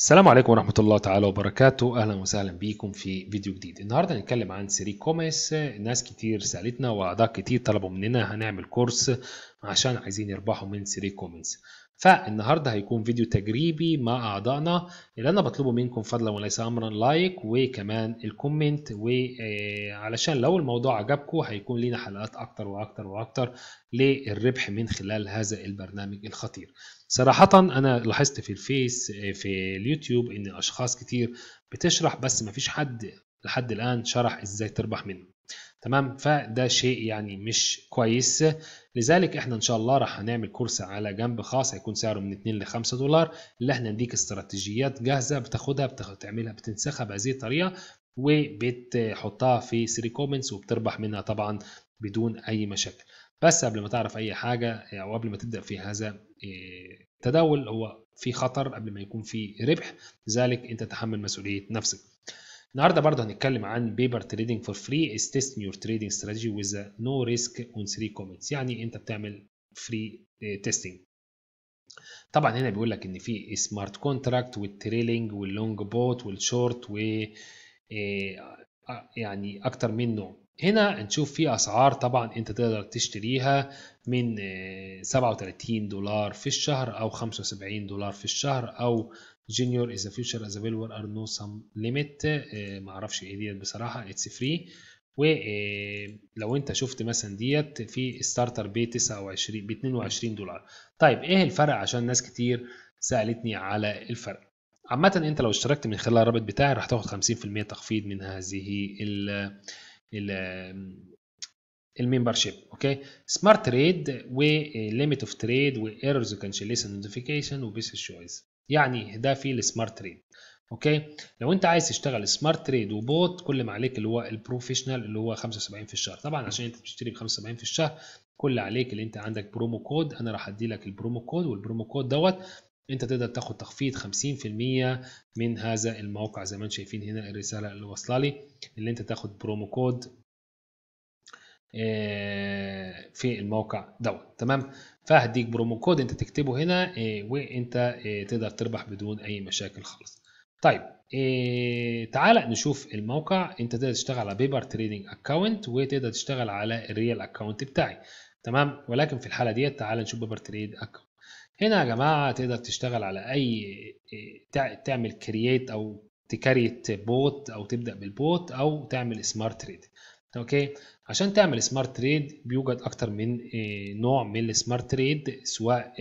السلام عليكم ورحمة الله تعالى وبركاته أهلا وسهلا بيكم في فيديو جديد النهاردة هنتكلم عن سري كوميس ناس كتير سألتنا وأعضاء كتير طلبوا مننا هنعمل كورس عشان عايزين يربحوا من سري كوميس فالنهارده هيكون فيديو تجريبي مع اعضائنا اللي انا بطلبه منكم فضلا وليس امرا لايك وكمان الكومنت وعلشان لو الموضوع عجبكم هيكون لينا حلقات اكتر واكتر واكتر للربح من خلال هذا البرنامج الخطير صراحة أنا لاحظت في الفيس في اليوتيوب إن أشخاص كتير بتشرح بس مفيش حد لحد الآن شرح إزاي تربح منه تمام فده شيء يعني مش كويس لذلك احنا ان شاء الله راح هنعمل كورس على جنب خاص هيكون سعره من 2 ل 5 دولار اللي احنا نديك استراتيجيات جاهزه بتاخدها بتعملها بتنسخها بهذه الطريقه وبتحطها في 3 كومنتس وبتربح منها طبعا بدون اي مشاكل بس قبل ما تعرف اي حاجه او قبل ما تبدا في هذا إيه، التداول هو في خطر قبل ما يكون في ربح لذلك انت تحمل مسؤوليه نفسك النهارده برضه هنتكلم عن بيبر تريدنج فور فري از يور تريدنج ستراتيجي وذ نو ريسك اون 3 كومنتس يعني انت بتعمل فري تيستنج eh, طبعا هنا بيقول لك ان في سمارت كونتراكت والتريلينج واللونج بوت والشورت و eh, يعني اكتر من نوع هنا نشوف في اسعار طبعا انت تقدر تشتريها من 37 آه، دولار في الشهر او 75 دولار في الشهر او جونيور از فيوتشر از ازافيلبل ار نو سم ليميت معرفش ايه ديت بصراحه اتس فري ولو انت شفت مثلا ديت في ستارتر ب 29 ب 22 دولار طيب ايه الفرق عشان ناس كتير سالتني على الفرق عامه انت لو اشتركت من خلال الرابط بتاعي راح تاخد 50% تخفيض من هذه ال الممبرشيب اوكي سمارت تريد وليميت اوف تريد وايرورز وكانشليشن نوتيفيكيشن وبيس تشويس يعني ده في السمارت تريد اوكي لو انت عايز تشتغل سمارت تريد وبوت كل ما عليك اللي هو البروفيشنال اللي هو 75 في الشهر طبعا عشان انت بتشتري ب 75 في الشهر كل عليك اللي انت عندك برومو كود انا راح ادي لك البرومو كود والبرومو كود دوت انت تقدر تاخد تخفيض 50% من هذا الموقع زي ما انتم شايفين هنا الرساله اللي واصله لي اللي انت تاخد برومو كود آه، في الموقع دوت تمام فهديك برومو كود انت تكتبه هنا آه، وانت آه، تقدر تربح بدون اي مشاكل خالص طيب تعال نشوف الموقع انت تقدر تشتغل على بيبر تريدنج اكونت وتقدر تشتغل على الريال اكونت بتاعي تمام ولكن في الحاله ديت تعال نشوف بيبر تريد اكونت هنا يا جماعه تقدر تشتغل على اي تعمل كرييت او تكريت بوت او تبدا بالبوت او تعمل سمارت تريد اوكي عشان تعمل سمارت تريد بيوجد اكتر من آه، نوع من السمارت تريد سواء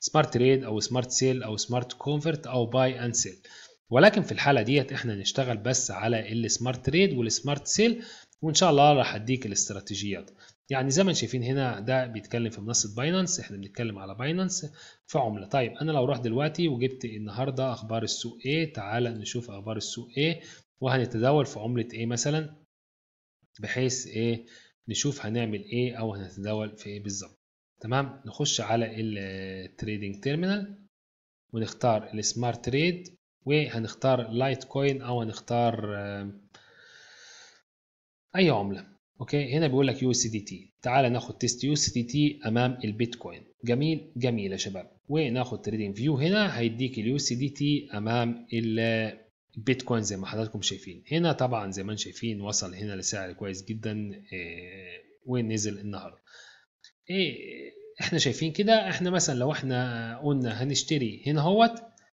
سمارت آه، تريد او سمارت سيل او سمارت كونفرت او باي اند سيل ولكن في الحاله ديت احنا نشتغل بس على السمارت تريد والسمارت سيل وان شاء الله راح اديك الاستراتيجيات يعني زي ما شايفين هنا ده بيتكلم في منصه باينانس احنا بنتكلم على باينانس في عمله طيب انا لو رحت دلوقتي وجبت النهارده اخبار السوق ايه تعالى نشوف اخبار السوق ايه وهنتداول في عمله ايه مثلا بحيث ايه نشوف هنعمل ايه او هنتداول في ايه بالظبط تمام نخش على التريدنج تيرمينال ونختار السمارت تريد وهنختار لايت كوين او هنختار اي عمله اوكي هنا بيقول لك يو اس دي تي تعال ناخد تيست يو اس دي تي امام البيتكوين جميل جميل يا شباب وناخد تريدنج فيو هنا هيديك اليو اس دي تي امام البيتكوين زي ما حضراتكم شايفين هنا طبعا زي ما انتم شايفين وصل هنا لسعر كويس جدا آه، ونزل النهارده ايه احنا شايفين كده احنا مثلا لو احنا قلنا هنشتري هنا اهوت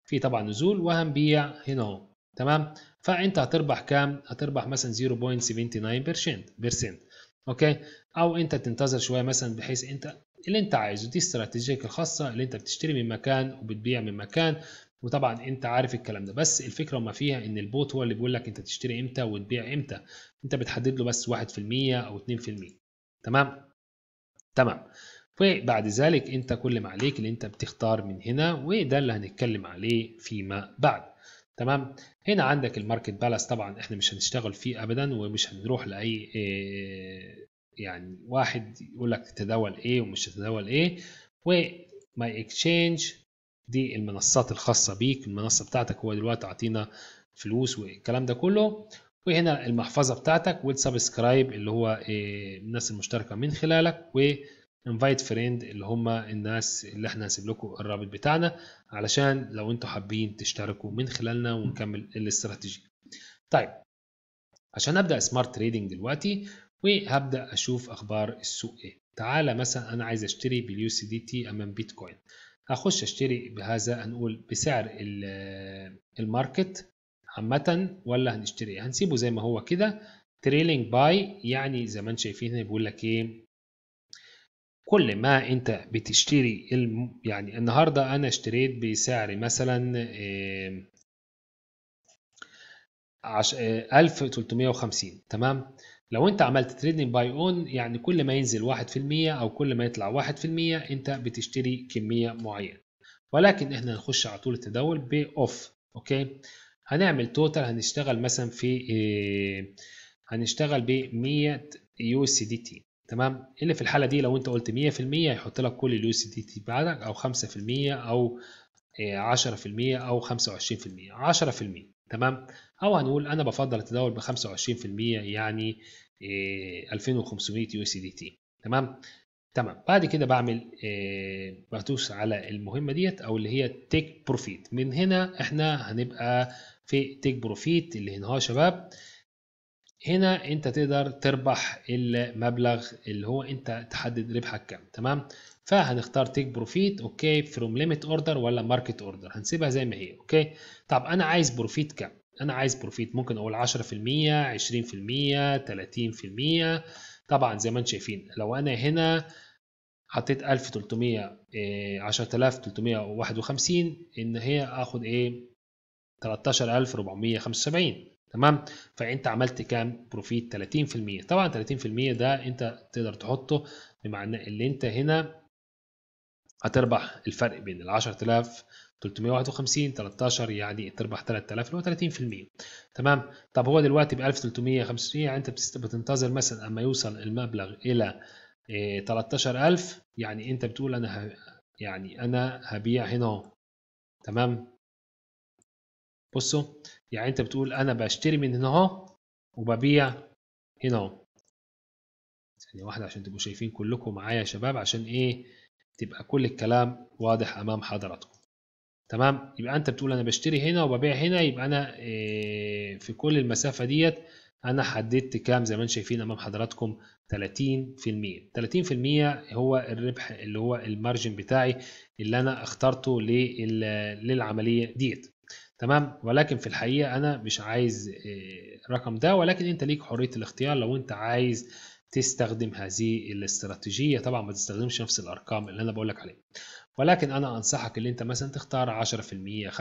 في طبعا نزول وهنبيع هنا اهو تمام فانت هتربح كام هتربح مثلا 0.79% اوكي او انت تنتظر شويه مثلا بحيث انت اللي انت عايزه دي استراتيجيك الخاصه اللي انت بتشتري من مكان وبتبيع من مكان وطبعا انت عارف الكلام ده بس الفكره وما فيها ان البوت هو اللي بيقول لك انت تشتري امتى وتبيع امتى انت بتحدد له بس 1% او 2% تمام تمام وبعد ذلك انت كل ما عليك اللي انت بتختار من هنا وده اللي هنتكلم عليه فيما بعد تمام هنا عندك الماركت بالاس طبعا احنا مش هنشتغل فيه ابدا ومش هنروح لاي آه، يعني واحد يقول لك تتداول ايه ومش تداول ايه وماي اكشينج دي المنصات الخاصه بيك المنصه بتاعتك هو دلوقتي عطينا فلوس والكلام ده كله وهنا المحفظه بتاعتك والسبسكرايب اللي هو آه، الناس المشتركه من خلالك و انفايت فريند اللي هم الناس اللي احنا هسيب لكم الرابط بتاعنا علشان لو انتوا حابين تشتركوا من خلالنا ونكمل الاستراتيجيه طيب عشان ابدا سمارت تريدنج دلوقتي وهبدا اشوف اخبار السوق ايه تعالى مثلا انا عايز اشتري باليو سي دي تي امام بيتكوين هخش اشتري بهذا هنقول بسعر الماركت عامة ولا هنشتري هنسيبه زي ما هو كده تريلينج باي يعني زي ما انتم شايفين هنا بيقول لك ايه كل ما انت بتشتري الم... يعني النهارده انا اشتريت بسعر مثلا عش... 1350 آه، تمام لو انت عملت تريدنج باي اون يعني كل ما ينزل 1% او كل ما يطلع 1% انت بتشتري كميه معينه ولكن احنا هنخش على طول التداول باوف اوكي هنعمل توتال هنشتغل مثلا في آه، هنشتغل ب 100 يو سي دي تي تمام اللي في الحاله دي لو انت قلت 100% هيحط لك كل اليو سي دي تي بتاعتك او 5% او 10% آه، او 25% 10% تمام او هنقول انا بفضل التداول ب 25% يعني 2500 آه، يو سي دي تي تمام تمام بعد كده بعمل آه، بدوس على المهمه ديت او اللي هي تيك بروفيت من هنا احنا هنبقى في تيك بروفيت اللي هنا يا شباب هنا انت تقدر تربح المبلغ اللي هو انت تحدد ربحك كام تمام فهنختار تيك بروفيت اوكي فروم ليميت اوردر ولا ماركت اوردر هنسيبها زي ما هي اوكي طب انا عايز بروفيت كام انا عايز بروفيت ممكن اقول 10% 20% 30% طبعا زي ما انتم شايفين لو انا هنا حطيت 1300 إيه 10351 ان هي اخد ايه 13475 تمام فانت عملت كام بروفيت 30% طبعا 30% ده انت تقدر تحطه بمعنى اللي انت هنا هتربح الفرق بين ال 10000 351 13 يعني تربح 3000 اللي هو 30% تمام طب هو دلوقتي ب 1350 يعني انت بتنتظر مثلا اما يوصل المبلغ الى 13000 آه، يعني انت بتقول انا يعني انا هبيع هنا اهو تمام بصوا يعني انت بتقول انا بشتري من هنا اهو وببيع هنا اهو ثانية يعني واحدة عشان تبقوا شايفين كلكم معايا يا شباب عشان ايه تبقى كل الكلام واضح امام حضراتكم تمام يبقى انت بتقول انا بشتري هنا وببيع هنا يبقى انا آه، في كل المسافة ديت انا حددت كام زي ما انتم شايفين امام حضراتكم 30% 30% هو الربح اللي هو المارجن بتاعي اللي انا اخترته للعمليه ديت تمام ولكن في الحقيقه انا مش عايز آه، الرقم ده ولكن انت ليك حريه الاختيار لو انت عايز تستخدم هذه الاستراتيجيه طبعا ما تستخدمش نفس الارقام اللي انا بقول لك عليها ولكن انا انصحك ان انت مثلا تختار 10% 5% 2%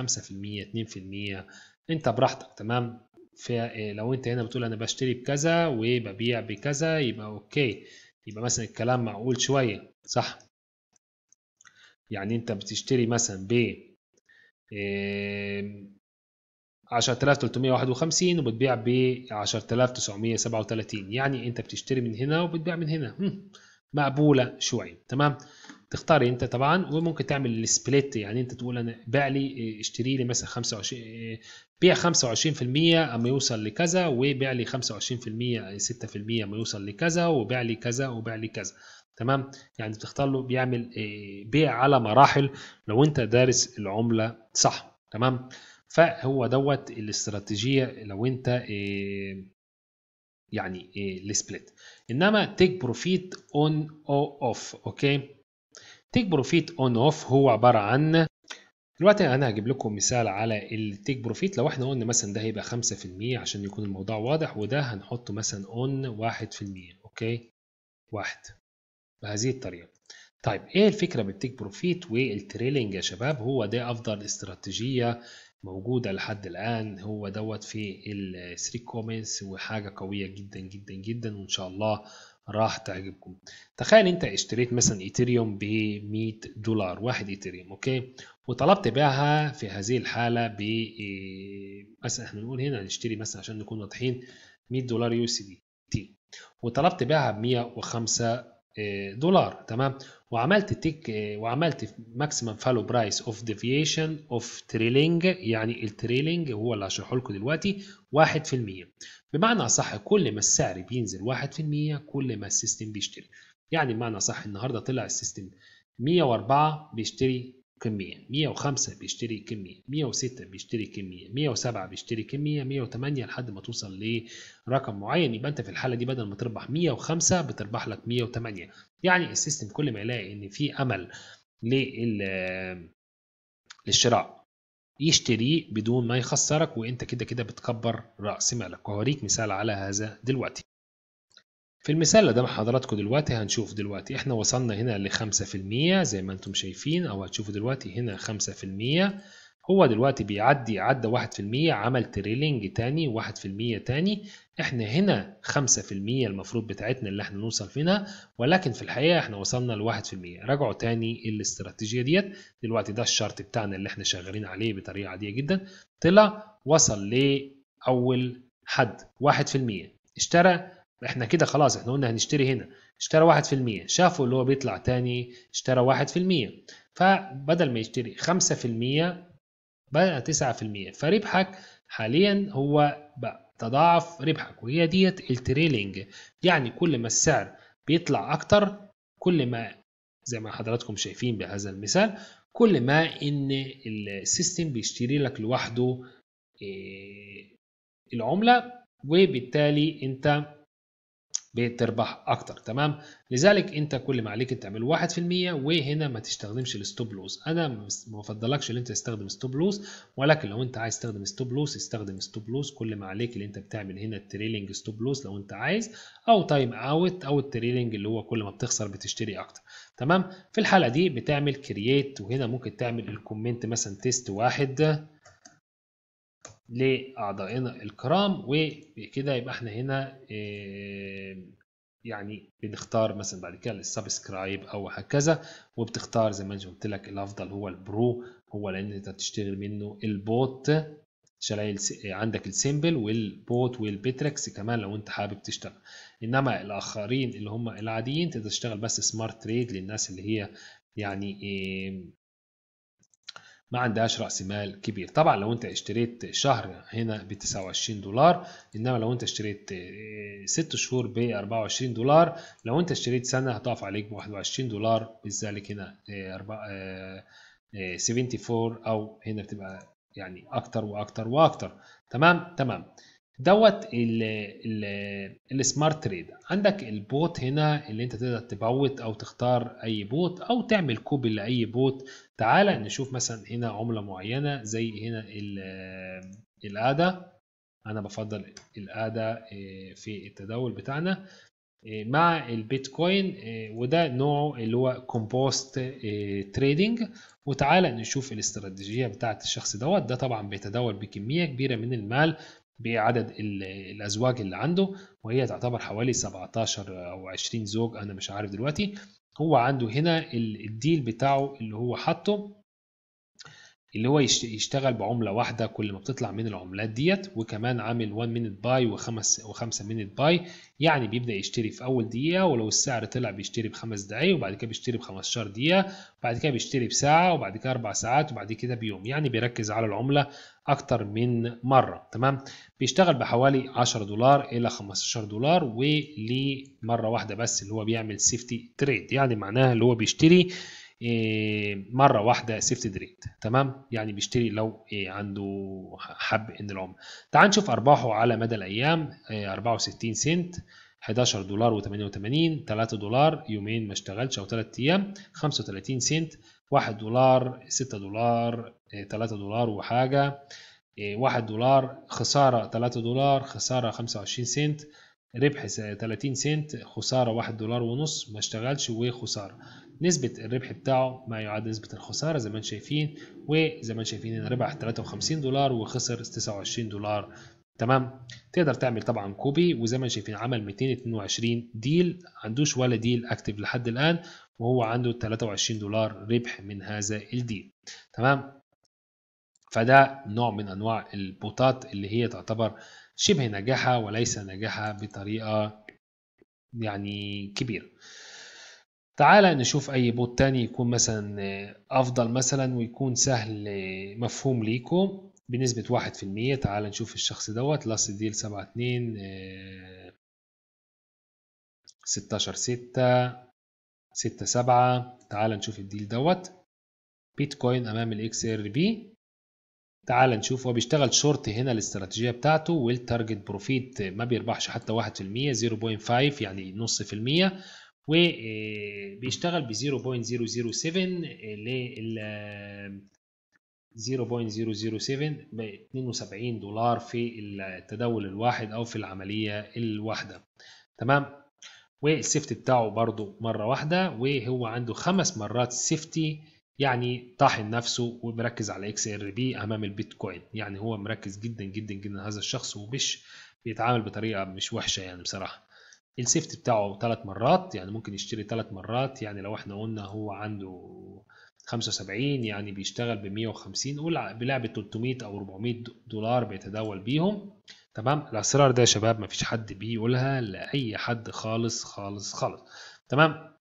انت براحتك تمام فلو آه، انت هنا بتقول انا بشتري بكذا وببيع بكذا يبقى اوكي يبقى مثلا الكلام معقول شويه صح يعني انت بتشتري مثلا ب 10351 إيه، وبتبيع ب 10937 يعني انت بتشتري من هنا وبتبيع من هنا مقبوله شوي تمام تختار انت طبعا وممكن تعمل السبليت يعني انت تقول انا بيع لي اشتري لي مثلا 25 بيع 25% اما يوصل لكذا وبيع لي 25% 6% يعني اما يوصل لكذا وبيع لي كذا وبيع لي كذا تمام يعني بتختار له بيعمل آه، بيع على مراحل لو انت دارس العمله صح تمام فهو دوت الاستراتيجيه لو انت آه، يعني آه، السبليت انما تيك بروفيت اون او اوف اوكي تيك بروفيت اون اوف هو عباره عن دلوقتي انا هجيب لكم مثال على التيك بروفيت لو احنا قلنا مثلا ده هيبقى 5% عشان يكون الموضوع واضح وده هنحطه مثلا اون 1% اوكي واحد بهذه الطريقة طيب ايه الفكرة بالتيك بروفيت والتريلينج يا شباب هو ده افضل استراتيجية موجودة لحد الآن هو دوت في الثري كومنتس وحاجة قوية جدا جدا جدا وإن شاء الله راح تعجبكم تخيل انت اشتريت مثلا ايثيريوم ب 100 دولار واحد ايثيريوم اوكي وطلبت بيعها في هذه الحالة ب مثلا آه، احنا بنقول هنا هنشتري مثلا عشان نكون واضحين 100 دولار يو سي دي تي وطلبت بيعها ب 105 آه، دولار تمام وعملت تيك آه، وعملت ماكسيمم فالو برايس اوف ديفيشن اوف تريلينج يعني التريلينج هو اللي هشرحه لكم دلوقتي 1% بمعنى اصح كل ما السعر بينزل 1% كل ما السيستم بيشتري يعني بمعنى اصح النهارده طلع السيستم 104 بيشتري كمية 105 بيشتري كمية 106 بيشتري كمية 107 بيشتري كمية 108 لحد ما توصل لرقم معين يبقى انت في الحالة دي بدل ما تربح 105 بتربح لك 108 يعني السيستم كل ما يلاقي ان في امل للشراء يشتريه بدون ما يخسرك وانت كده كده بتكبر راس مالك وهوريك مثال على هذا دلوقتي في المثال اللي مع حضراتكم دلوقتي هنشوف دلوقتي احنا وصلنا هنا ل 5% زي ما انتم شايفين او هتشوفوا دلوقتي هنا 5% هو دلوقتي بيعدي عدى 1% عمل تريلينج تاني 1% تاني احنا هنا 5% المفروض بتاعتنا اللي احنا نوصل فينا ولكن في الحقيقه احنا وصلنا ل 1% راجعوا تاني الاستراتيجيه ديت دلوقتي ده الشرط بتاعنا اللي احنا شغالين عليه بطريقه عاديه جدا طلع وصل لاول حد 1% اشترى احنا كده خلاص احنا قلنا هنشتري هنا اشترى واحد في المية شافوا اللي هو بيطلع تاني اشترى واحد في المية فبدل ما يشتري خمسة في المية بقى تسعة في المية فربحك حاليا هو بقى تضاعف ربحك وهي ديت التريلينج يعني كل ما السعر بيطلع أكتر كل ما زي ما حضراتكم شايفين بهذا المثال كل ما إن السيستم بيشتري لك لوحده إيه، العملة وبالتالي أنت بتربح اكتر تمام لذلك انت كل ما عليك تعمل 1% وهنا ما تستخدمش الستوب لوس انا ما بفضلكش ان انت تستخدم ستوب لوس ولكن لو انت عايز تستخدم ستوب لوس استخدم ستوب لوس كل ما عليك اللي انت بتعمل هنا التريلينج ستوب لوس لو انت عايز او تايم اوت او التريلينج اللي هو كل ما بتخسر بتشتري اكتر تمام في الحاله دي بتعمل كرييت وهنا ممكن تعمل الكومنت مثلا تيست واحد لأعضائنا الكرام وكده يبقى احنا هنا آه، يعني بنختار مثلا بعد كده السبسكرايب او هكذا وبتختار زي ما انا قلت لك الافضل هو البرو هو لان انت تشتغل منه البوت شرايل عندك السيمبل والبوت والبيتركس كمان لو انت حابب تشتغل انما الاخرين اللي هم العاديين تقدر تشتغل بس سمارت تريد للناس اللي هي يعني آه، ما عندهاش راس مال كبير طبعا لو انت اشتريت شهر هنا ب 29 دولار انما لو انت اشتريت 6 آه، شهور ب 24 دولار لو انت اشتريت سنه هتقف عليك ب 21 دولار بالذات هنا 74 آه، آه، او هنا بتبقى يعني اكتر واكتر واكتر تمام تمام دوت السمارت تريد عندك البوت هنا اللي انت تقدر تبوت او تختار اي بوت او تعمل كوبي لاي بوت تعال نشوف مثلا هنا عمله معينه زي هنا الادا انا بفضل الادا آه، في التداول بتاعنا آه، مع البيتكوين آه، وده نوعه اللي هو كومبوست تريدنج وتعالى نشوف الاستراتيجيه بتاعت الشخص دوت ده طبعا بيتداول بكميه كبيره من المال بعدد الازواج اللي عنده وهي تعتبر حوالي 17 او 20 زوج انا مش عارف دلوقتي هو عنده هنا الديل بتاعه اللي هو حاطه اللي هو يشتغل بعملة واحدة كل ما بتطلع من العملات ديت وكمان عامل 1 minute باي و5 و5 minute باي يعني بيبدأ يشتري في أول دقيقة ولو السعر طلع بيشتري بخمس دقايق وبعد كده بيشتري ب 15 دقيقة وبعد كده بيشتري بساعة وبعد كده أربع ساعات وبعد كده بيوم يعني بيركز على العملة أكتر من مرة تمام بيشتغل بحوالي 10 دولار إلى 15 دولار ولمرة واحدة بس اللي هو بيعمل سيفتي تريد يعني معناها اللي هو بيشتري إيه، مره واحده سيفت دريت تمام يعني بيشتري لو إيه، عنده حب ان العمله تعال نشوف ارباحه على مدى الايام 64 إيه، سنت 11 دولار و88 3 دولار يومين ما اشتغلش او 3 ايام 35 سنت 1 دولار 6 دولار 3 دولار وحاجه 1 دولار خساره 3 دولار خساره 25 سنت ربح 30 سنت خسارة 1 دولار ونص ما اشتغلش وخسارة نسبة الربح بتاعه ما يعادل نسبة الخسارة زي ما انتم شايفين وزي ما انتم شايفين ان ربح 53 دولار وخسر 29 دولار تمام تقدر تعمل طبعا كوبي وزي ما انتم شايفين عمل 222 ديل عندوش ولا ديل اكتف لحد الان وهو عنده 23 دولار ربح من هذا الديل تمام فده نوع من انواع البوتات اللي هي تعتبر شبه ناجحة وليس ناجحة بطريقة يعني كبيرة تعال نشوف اي بوت تاني يكون مثلا افضل مثلا ويكون سهل مفهوم ليكم بنسبة واحد في المية تعال نشوف الشخص دوت لاست ديل سبعة اتنين آه، ستاشر ستة ستة سبعة تعال نشوف الديل دوت بيتكوين امام الاكس ار بي تعال نشوف هو بيشتغل شورت هنا الاستراتيجيه بتاعته والتارجت بروفيت ما بيربحش حتى 1% 0.5 يعني نص في المية وبيشتغل آه، ب 0.007 لل 0.007 ب 72 دولار في التداول الواحد او في العمليه الواحده تمام والسيفتي بتاعه برضو مره واحده وهو عنده خمس مرات سيفتي يعني طاحن نفسه ومركز على اكس ار بي امام البيتكوين يعني هو مركز جدا جدا جدا هذا الشخص ومش بيتعامل بطريقه مش وحشه يعني بصراحه السيفت بتاعه ثلاث مرات يعني ممكن يشتري ثلاث مرات يعني لو احنا قلنا هو عنده 75 يعني بيشتغل ب 150 قول بلعبة 300 او 400 دولار بيتداول بيهم تمام الاسرار ده يا شباب ما فيش حد بيقولها لاي حد خالص خالص خالص تمام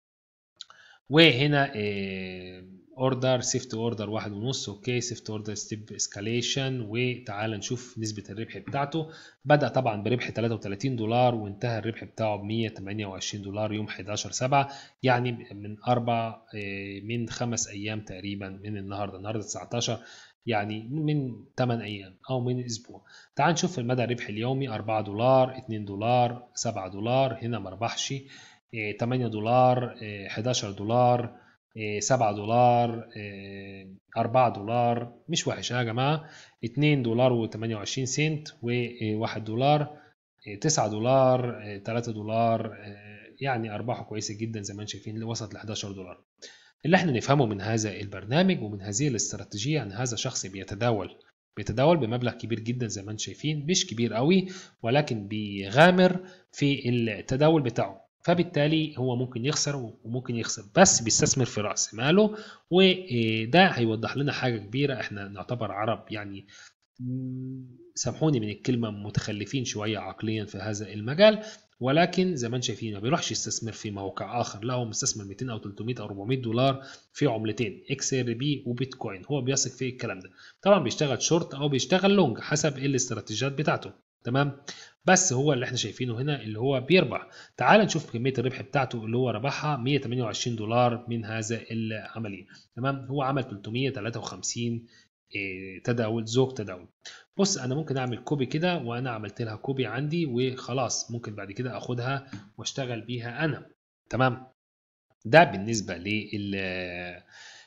وهنا إيه اوردر سيفت اوردر واحد ونص اوكي سيفت اوردر ستيب اسكاليشن وتعال نشوف نسبه الربح بتاعته بدا طبعا بربح 33 دولار وانتهى الربح بتاعه ب 128 دولار يوم 11 7 يعني من اربع آه، من خمس ايام تقريبا من النهارده النهارده 19 يعني من 8 ايام او من اسبوع تعال نشوف المدى الربح اليومي 4 دولار 2 دولار 7 دولار هنا ما ربحش 8 آه، دولار 11 آه، دولار 7 إيه، دولار 4 إيه، دولار مش وحش يا جماعة 2 دولار و28 سنت و1 إيه، دولار 9 دولار 3 دولار يعني أرباحه كويسة جدا زي ما انتم شايفين وصلت ل 11 دولار اللي احنا نفهمه من هذا البرنامج ومن هذه الاستراتيجية أن هذا شخص بيتداول بيتداول بمبلغ كبير جدا زي ما انتم شايفين مش كبير قوي ولكن بيغامر في التداول بتاعه فبالتالي هو ممكن يخسر وممكن يخسر بس بيستثمر في راس ماله وده آه، هيوضح لنا حاجه كبيره احنا نعتبر عرب يعني سامحوني من الكلمه متخلفين شويه عقليا في هذا المجال ولكن زي ما انتم شايفين ما بيروحش يستثمر في موقع اخر لا هو مستثمر 200 او 300 او 400 دولار في عملتين اكس ار بي وبيتكوين هو بيثق في الكلام ده طبعا بيشتغل شورت او بيشتغل لونج حسب الاستراتيجيات بتاعته تمام بس هو اللي احنا شايفينه هنا اللي هو بيربح تعال نشوف كميه الربح بتاعته اللي هو ربحها 128 دولار من هذا العمليه تمام هو عمل 353 آه، تداول زوج تداول بص انا ممكن اعمل كوبي كده وانا عملت لها كوبي عندي وخلاص ممكن بعد كده اخدها واشتغل بيها انا تمام ده بالنسبه لل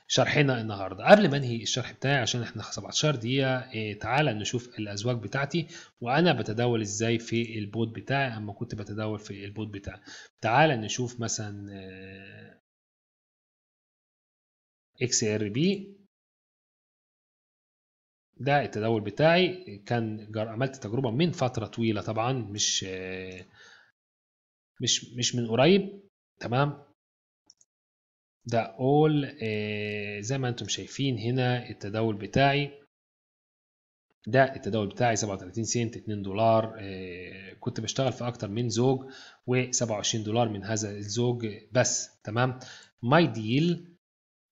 شرحنا النهارده قبل ما انهي الشرح بتاعي عشان احنا 17 دقيقه إيه تعالى نشوف الازواج بتاعتي وانا بتداول ازاي في البوت بتاعي اما كنت بتداول في البوت بتاعي تعالى نشوف مثلا اه، اكس ار بي ده التداول بتاعي كان عملت تجربه من فتره طويله طبعا مش اه، مش مش من قريب تمام ده اول آه، زي ما انتم شايفين هنا التداول بتاعي ده التداول بتاعي 37 سنت 2 دولار آه، كنت بشتغل في اكتر من زوج و27 دولار من هذا الزوج بس تمام ماي ديل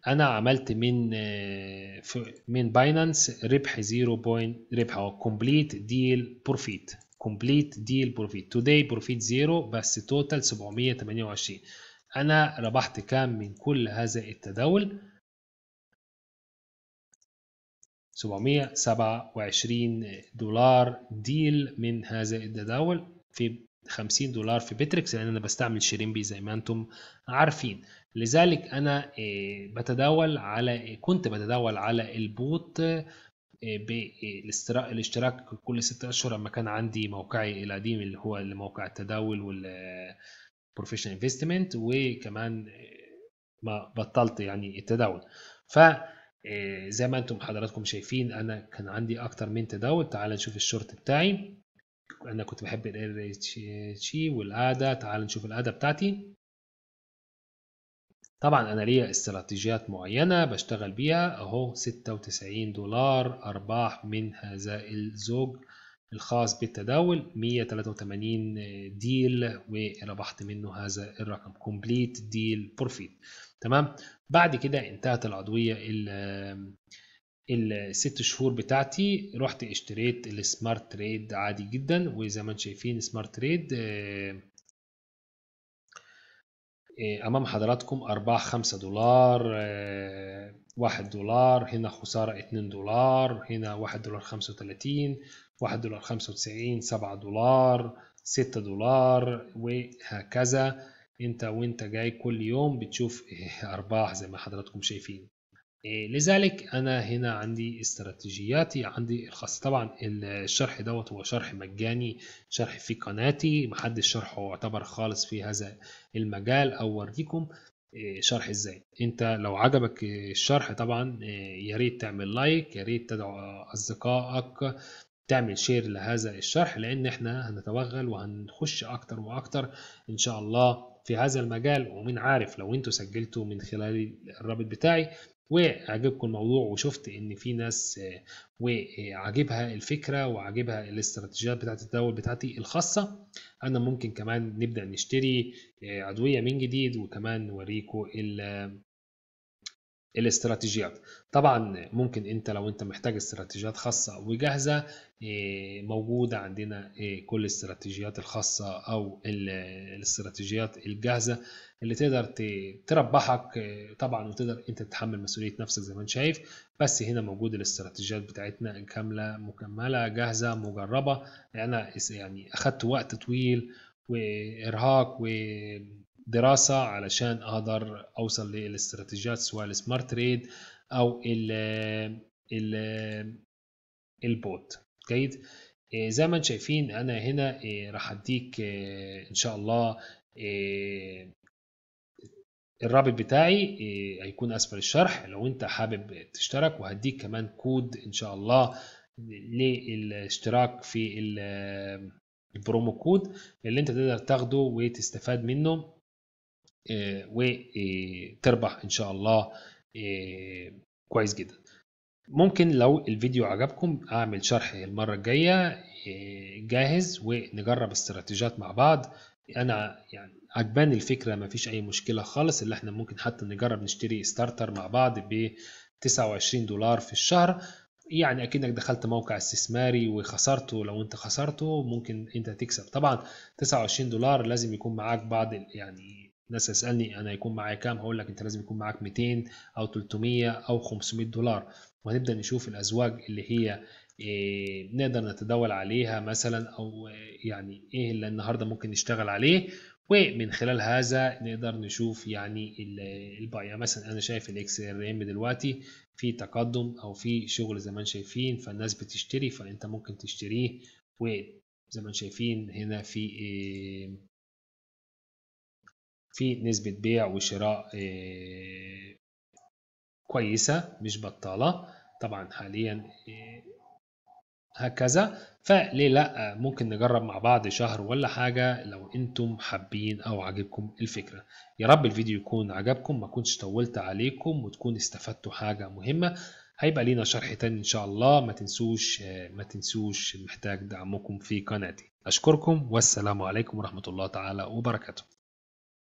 انا عملت من آه، من باينانس ربح 0. ربح اهو كومبليت ديل بروفيت كومبليت ديل بروفيت توداي بروفيت زيرو بس توتال 728 أنا ربحت كام من كل هذا التداول؟ 727 دولار ديل من هذا التداول في 50 دولار في بيتريكس لان انا بستعمل شيرينبي زي ما انتم عارفين لذلك انا آه، بتداول على كنت بتداول على البوت آه، بالاشتراك آه، كل 6 اشهر اما كان عندي موقعي القديم اللي هو موقع التداول وال بروفيشنال انفستمنت وكمان آه، ما بطلت يعني التداول ف آه، زي ما انتم حضراتكم شايفين انا كان عندي اكتر من تداول تعال نشوف الشورت بتاعي انا كنت بحب ال شي والعاده تعال نشوف العاده بتاعتي طبعا انا ليا استراتيجيات معينه بشتغل بيها اهو 96 دولار ارباح من هذا الزوج الخاص بالتداول 183 ديل وربحت منه هذا الرقم كومبليت ديل بروفيت تمام بعد كده انتهت العضويه ال الست شهور بتاعتي رحت اشتريت السمارت تريد عادي جدا وزي ما انتم شايفين سمارت آه، تريد آه، امام حضراتكم ارباح 5 دولار آه، واحد دولار هنا خسارة اتنين دولار هنا واحد دولار خمسة وتلاتين واحد دولار خمسة وتسعين سبعة دولار ستة دولار وهكذا انت وانت جاي كل يوم بتشوف ارباح زي ما حضراتكم شايفين إيه، لذلك انا هنا عندي استراتيجياتي عندي الخاصة طبعا الشرح دوت هو شرح مجاني شرح في قناتي محدش شرحه يعتبر خالص في هذا المجال او اوريكم إيه، شرح ازاي انت لو عجبك الشرح طبعا إيه، يا ريت تعمل لايك يا ريت تدعو اصدقائك تعمل شير لهذا الشرح لان احنا هنتوغل وهنخش اكتر واكتر ان شاء الله في هذا المجال ومن عارف لو انتوا سجلتوا من خلال الرابط بتاعي وعجبكم الموضوع وشفت ان في ناس آه، وعجبها الفكره وعجبها الاستراتيجيات بتاعت التداول بتاعتي الخاصه انا ممكن كمان نبدا نشتري ادويه آه، من جديد وكمان نوريكم الاستراتيجيات طبعا ممكن انت لو انت محتاج استراتيجيات خاصة وجاهزة إيه، موجودة عندنا إيه، كل الاستراتيجيات الخاصة او الاستراتيجيات الجاهزة اللي تقدر تربحك إيه، طبعا وتقدر انت تتحمل مسؤولية نفسك زي ما انت شايف بس هنا موجود الاستراتيجيات بتاعتنا كاملة مكملة جاهزة مجربة يعني انا يعني اخدت وقت طويل وارهاق و دراسه علشان اقدر اوصل للاستراتيجيات سواء السمارت ريد او ال ال البوت جيد إيه، زي ما انتم شايفين انا هنا إيه، راح اديك إيه، ان شاء الله الرابط بتاعي هيكون اسفل الشرح لو انت حابب تشترك وهديك كمان كود ان شاء الله للاشتراك في البرومو كود اللي انت تقدر تاخده وتستفاد منه آه، وتربح ان شاء الله آه، كويس جدا ممكن لو الفيديو عجبكم اعمل شرح المره الجايه آه، جاهز ونجرب استراتيجيات مع بعض انا يعني عجباني الفكره مفيش اي مشكله خالص اللي احنا ممكن حتى نجرب نشتري ستارتر مع بعض ب 29 دولار في الشهر يعني اكنك دخلت موقع استثماري وخسرته لو انت خسرته ممكن انت تكسب طبعا 29 دولار لازم يكون معاك بعض يعني الناس تسالني انا يكون معايا كام هقول لك انت لازم يكون معاك 200 او 300 او 500 دولار وهنبدا نشوف الازواج اللي هي إيه نقدر نتداول عليها مثلا او آه، يعني ايه اللي النهارده ممكن نشتغل عليه ومن خلال هذا نقدر نشوف يعني البايع يعني مثلا انا شايف الاكس ار ام دلوقتي في تقدم او في شغل زي ما شايفين فالناس بتشتري فانت ممكن تشتريه وزي ما شايفين هنا في إيه في نسبة بيع وشراء آه، كويسة مش بطالة طبعا حاليا آه، هكذا فليه لا ممكن نجرب مع بعض شهر ولا حاجة لو انتم حابين او عجبكم الفكرة يا رب الفيديو يكون عجبكم ما كنتش طولت عليكم وتكون استفدتوا حاجة مهمة هيبقى لينا شرح تاني ان شاء الله ما تنسوش آه، ما تنسوش محتاج دعمكم في قناتي اشكركم والسلام عليكم ورحمة الله تعالى وبركاته